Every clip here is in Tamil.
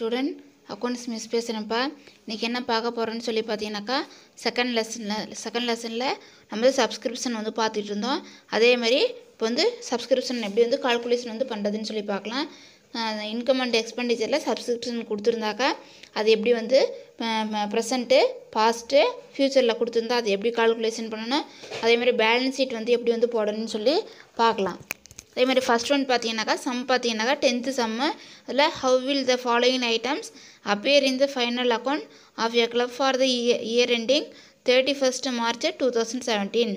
ஸ்டூடெண்ட் அக்கௌண்ட்ஸ் மிஸ் பேசுகிறேன்ப்பா இன்றைக்கி என்ன பார்க்க போகிறோன்னு சொல்லி பார்த்தீங்கன்னாக்கா செகண்ட் லெசனில் செகண்ட் லெசனில் நம்ம வந்து சப்ஸ்கிரிப்ஷன் வந்து பார்த்துட்டு இருந்தோம் அதே மாதிரி இப்போ வந்து சப்ஸ்கிரிப்ஷன் எப்படி வந்து கால்குலேஷன் வந்து பண்ணுறதுன்னு சொல்லி பார்க்கலாம் இன்கம் அண்ட் எக்ஸ்பெண்டிச்சரில் சப்ஸ்கிரிப்ஷன் கொடுத்துருந்தாக்கா அது எப்படி வந்து ப்ரெசண்ட்டு பாஸ்ட்டு ஃப்யூச்சரில் கொடுத்துருந்தா அது எப்படி கால்குலேஷன் பண்ணணும் அதேமாதிரி பேலன்ஸ் ஷீட் வந்து எப்படி வந்து போடணும்னு சொல்லி பார்க்கலாம் அதே மாதிரி ஃபஸ்ட் ஒன் பார்த்தீங்கன்னாக்கா சம் பார்த்தீங்கன்னாக்கா டென்த்து சம்மு அதில் how will the following items appear in the final account of a club for the year ending thirty first March two thousand seventeen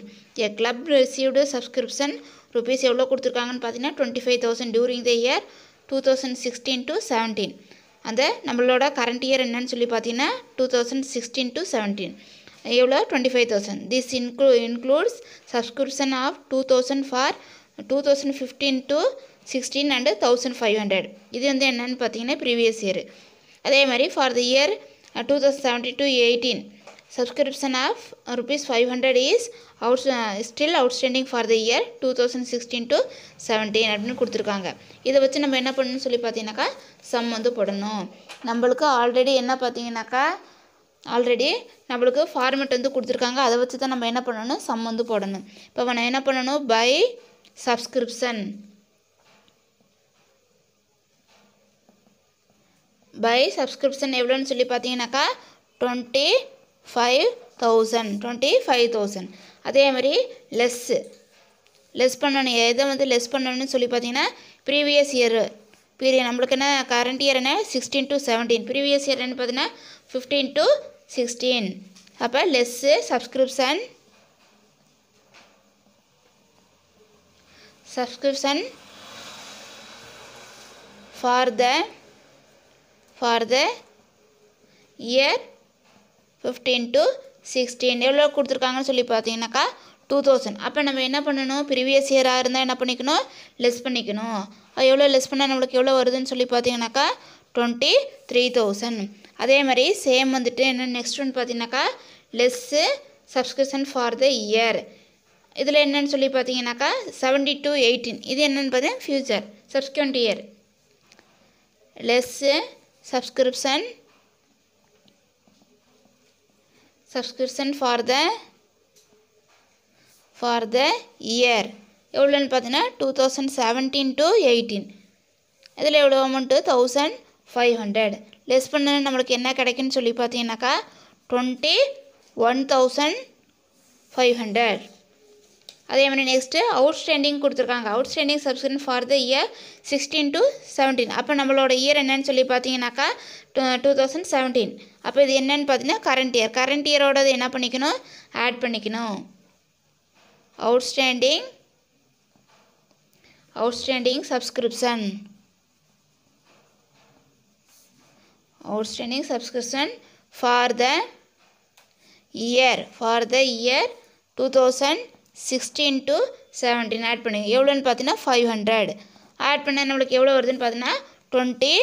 a club received subscription rupees எவ்வளோ கொடுத்துருக்காங்கன்னு பார்த்தீங்கன்னா twenty five thousand during the year two thousand sixteen to seventeen அந்த நம்மளோட கரண்ட் இயர் என்னன்னு சொல்லி பார்த்தீங்கன்னா two thousand sixteen to seventeen எவ்வளோ twenty five thousand this include includes subscription of two thousand for two thousand fifteen to sixteen and thousand five hundred இது வந்து என்னென்னு பார்த்தீங்கன்னா ப்ரீவியஸ் இயர் அதே மாதிரி for the year two thousand seventy to eighteen subscription of rupees five hundred is out still outstanding for the year two thousand sixteen to seventeen அப்படின்னு கொடுத்துருக்காங்க இதை வச்சு நம்ம என்ன பண்ணணும்னு சொல்லி பார்த்தீங்கன்னாக்கா சம் வந்து போடணும் நம்மளுக்கு ஆல்ரெடி என்ன பார்த்தீங்கன்னாக்கா ஆல்ரெடி நம்மளுக்கு ஃபார்மெட் வந்து கொடுத்துருக்காங்க அதை வச்சு தான் நம்ம என்ன பண்ணணும் சம் வந்து போடணும் இப்போ நான் என்ன பண்ணணும் பை சப்ஸ்கிரிப்ஷன் பை சப்ஸ்கிரிப்ஷன் எவ்வளோன்னு சொல்லி பார்த்தீங்கனாக்கா twenty five thousand twenty five thousand அதே மாதிரி லெஸ்ஸு லெஸ் பண்ணணும் எதை வந்து லெஸ் பண்ணணும்னு சொல்லி பார்த்தீங்கன்னா ப்ரீவியஸ் இயர் பீரியட் நம்மளுக்கு என்ன கரண்ட் இயர் என்ன sixteen to seventeen previous year என்ன பார்த்தீங்கன்னா ஃபிஃப்டீன் டு சிக்ஸ்டீன் அப்போ less subscription subscription for the for the year fifteen to sixteen எவ்வளோ கொடுத்துருக்காங்கன்னு சொல்லி பார்த்தீங்கன்னாக்கா டூ தௌசண்ட் அப்போ நம்ம என்ன பண்ணணும் ப்ரீவியஸ் இயராக இருந்தால் என்ன பண்ணிக்கணும் லெஸ் பண்ணிக்கணும் அது எவ்வளோ லெஸ் பண்ணால் நம்மளுக்கு எவ்வளோ வருதுன்னு சொல்லி பார்த்தீங்கன்னாக்கா டுவெண்ட்டி த்ரீ தௌசண்ட் அதே மாதிரி சேம் வந்துட்டு என்ன நெக்ஸ்ட் ஒன்று பார்த்தீங்கன்னாக்கா less subscription for the year இதில் என்னன்னு சொல்லி பார்த்தீங்கனாக்கா செவன்டி டூ எயிட்டீன் இது என்னென்னு பார்த்தீங்கன்னா future subsequent year less subscription subscription for the for the year எவ்வளோன்னு பார்த்தீங்கன்னா two thousand seventeen to eighteen இதில் எவ்வளோ amount thousand five hundred less பண்ண நம்மளுக்கு என்ன கிடைக்குன்னு சொல்லி பார்த்தீங்கன்னாக்கா twenty one thousand five hundred அதே மாதிரி நெக்ஸ்ட்டு அவுட்ஸ்டாண்டிங் கொடுத்துருக்காங்க outstanding subscription for the year sixteen to seventeen அப்போ நம்மளோட இயர் என்னன்னு சொல்லி பார்த்தீங்கன்னாக்கா டூ டூ தௌசண்ட் செவன்டீன் அப்போ இது என்னன்னு பார்த்தீங்கன்னா கரண்ட் இயர் கரண்ட் இயரோடது என்ன பண்ணிக்கணும் ஆட் பண்ணிக்கணும் outstanding outstanding subscription outstanding for the year for the year two thousand sixteen to seventeen add பண்ணுங்க எவ்வளோன்னு பார்த்தீங்கன்னா ஃபைவ் ஹண்ட்ரட் ஆட் பண்ணால் நம்மளுக்கு எவ்வளோ வருதுன்னு பார்த்தீங்கன்னா twenty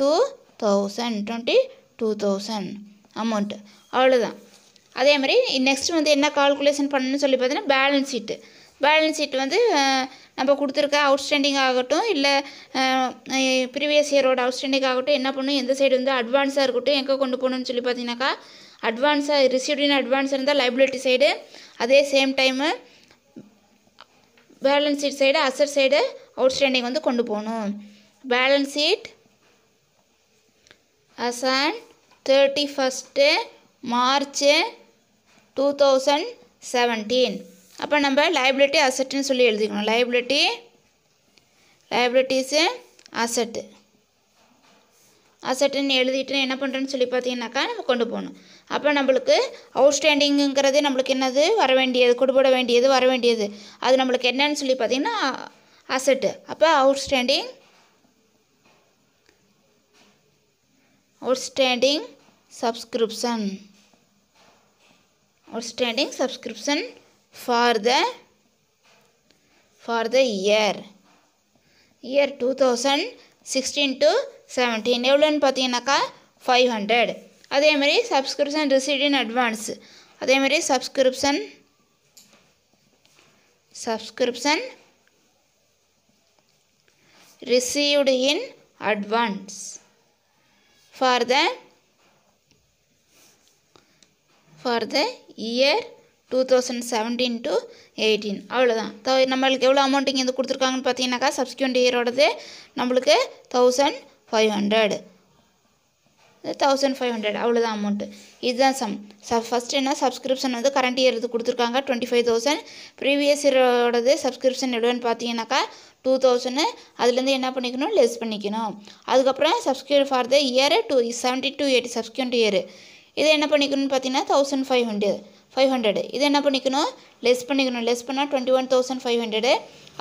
two thousand twenty two thousand amount அவ்வளோதான் அதே மாதிரி நெக்ஸ்ட் வந்து என்ன கால்குலேஷன் பண்ணணும்னு சொல்லி பார்த்தீங்கன்னா பேலன்ஸ் ஷீட்டு பேலன்ஸ் ஷீட் வந்து நம்ம கொடுத்துருக்க அவுட்ஸ்டாண்டிங் ஆகட்டும் இல்லை ப்ரீவியஸ் இயரோட அவுட்ஸ்டாண்டிங் ஆகட்டும் என்ன பண்ணணும் எந்த சைடு வந்து அட்வான்ஸாக இருக்கட்டும் எங்கே கொண்டு போகணும்னு சொல்லி பார்த்தீங்கன்னாக்கா அட்வான்ஸாக ரிசீவ்டின் அட்வான்ஸ் இருந்தால் லைபிலிட்டி சைடு அதே same time balance sheet side asset side outstanding வந்து கொண்டு போகணும் balance sheet as on thirty first March two thousand seventeen அப்போ நம்ம லைபிலிட்டி அசட்டுன்னு சொல்லி எழுதிக்கணும் லைபிலிட்டி லைபிலிட்டிஸு அசட்டு சட்டுன்னு எழுதிட்டு என்ன பண்ணுறேன்னு சொல்லி பார்த்தீங்கன்னாக்கா நம்ம கொண்டு போகணும் அப்போ நம்மளுக்கு அவுட்ஸ்டாண்டிங்குங்கிறது நம்மளுக்கு என்னது வர வேண்டியது கொடுபட வேண்டியது வர வேண்டியது அது நம்மளுக்கு என்னன்னு சொல்லி பார்த்தீங்கன்னா அசட்டு அப்போ outstanding outstanding subscription outstanding subscription for the for the year year two thousand sixteen to seventeen எவ்வளோன்னு பார்த்தீங்கன்னாக்கா ஃபைவ் ஹண்ட்ரட் அதேமாரி சப்ஸ்கிரிப்ஷன் ரிசீவ்ட் இன் அட்வான்ஸ் அதேமாரி subscription subscription received in advance for the for the year two thousand seventeen to eighteen அவ்வளோதான் த நம்மளுக்கு எவ்வளோ அமௌண்ட் இங்கே வந்து கொடுத்துருக்காங்கன்னு பார்த்தீங்கன்னாக்கா சப்ஸ்கியூண்ட் இயரோடது நம்மளுக்கு thousand five hundred thousand five hundred அவ்வளோதான் அமௌண்ட்டு இதுதான் சம் ச ஃபஸ்ட்டு என்ன சப்ஸ்கிரிப்ஷன் வந்து கரண்ட் இயர் இது கொடுத்துருக்காங்க டுவெண்ட்டி ஃபைவ் தௌசண்ட் ப்ரீவியஸ் இயரோடது சப்ஸ்கிரிப்ஷன் எவ்வளோன்னு பார்த்தீங்கன்னாக்கா டூ தௌசண்ட் அதுலேருந்து என்ன பண்ணிக்கணும் லெஸ் பண்ணிக்கணும் அதுக்கப்புறம் subscription for the year two seventy to eighty subsequent year இது என்ன பண்ணிக்கணும்னு பார்த்தீங்கன்னா thousand five hundred five hundred இது என்ன பண்ணிக்கணும் லெஸ் பண்ணிக்கணும் லெஸ் பண்ணால் twenty one thousand five hundred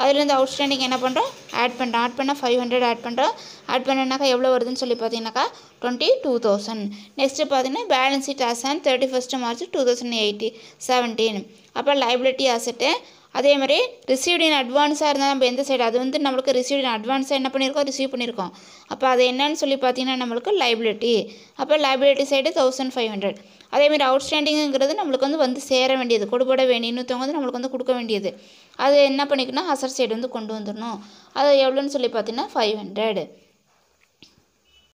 அதுலேருந்து அவுட்ஸ்டாண்டிங் என்ன பண்ணுறோம் ஆட் பண்ணுறோம் ஆட் பண்ணால் ஃபைவ் ஹண்ட்ரட் ஆட் பண்ணுறோம் ஆட் பண்ணனாக்கா எவ்வளோ வருதுன்னு சொல்லி பார்த்தீங்கன்னாக்கா டுவெண்ட்டி டூ தௌசண்ட் நெக்ஸ்ட்டு பார்த்தீங்கன்னா balance sheet as thirty first March two thousand eighty seventeen அப்புறம் லைபிலிட்டி ஆசெட்டு அதே மாதிரி ரிசீவ்ட் இன் அட்வான்ஸாக இருந்தால் நம்ம எந்த சைடு அது வந்து நம்மளுக்கு ரிசீவ்ட் இன் அட்வான்ஸாக என்ன பண்ணியிருக்கோம் ரிசீவ் பண்ணியிருக்கோம் அப்போ அது என்னன்னு சொல்லி பார்த்தீங்கன்னா நம்மளுக்கு லைபிலிட்டி அப்போ liability side thousand five hundred அதேமாதிரி அவுட்ஸ்டாண்டிங்கிறது நம்மளுக்கு வந்து வந்து சேர வேண்டியது கொடுபட வேண்டிய இன்னொருத்தவங்க வந்து நம்மளுக்கு வந்து கொடுக்க வேண்டியது அது என்ன பண்ணிக்கணும் அசர் சைடு வந்து கொண்டு வந்துடணும் அது எவ்வளோன்னு சொல்லி பார்த்தீங்கன்னா ஃபைவ் ஹண்ட்ரட்